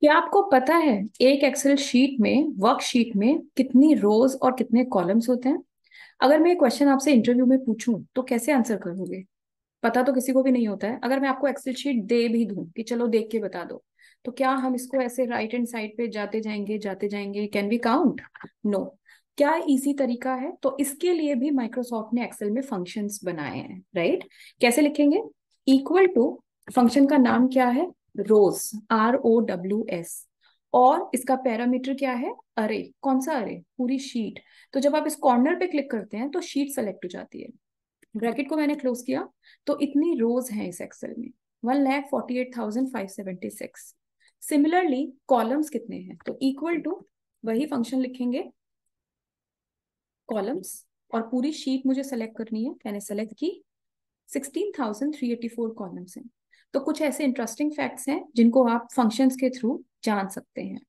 क्या आपको पता है एक एक्सेल शीट में वर्कशीट में कितनी रोज और कितने कॉलम्स होते हैं अगर मैं क्वेश्चन आपसे इंटरव्यू में पूछूं तो कैसे आंसर करोगे पता तो किसी को भी नहीं होता है अगर मैं आपको एक्सेल शीट दे भी दूं कि चलो देख के बता दो तो क्या हम इसको ऐसे राइट एंड साइड पे जाते जाएंगे जाते जाएंगे कैन वी काउंट नो क्या इजी तरीका है तो इसके लिए भी माइक्रोसॉफ्ट ने एक्सेल में फंक्शंस बनाए हैं राइट कैसे लिखेंगे इक्वल टू फंक्शन का नाम क्या है rows R O W S और इसका पैरामीटर क्या है अरे कौन सा अरे पूरी शीट तो जब आप इस कॉर्नर पे क्लिक करते हैं तो शीट सेलेक्ट हो जाती है ब्रैकेट को मैंने क्लोज किया तो इतनी रोज हैं इस एक्सेल में one lakh forty eight thousand five seventy six similarly columns कितने हैं तो इक्वल टू वही फंक्शन लिखेंगे कॉलम्स और पूरी शीट मुझे सेलेक्ट करनी है मैंने सेलेक्ट की sixteen thousand three eighty four columns हैं तो कुछ ऐसे इंटरेस्टिंग फैक्ट्स हैं जिनको आप फंक्शंस के थ्रू जान सकते हैं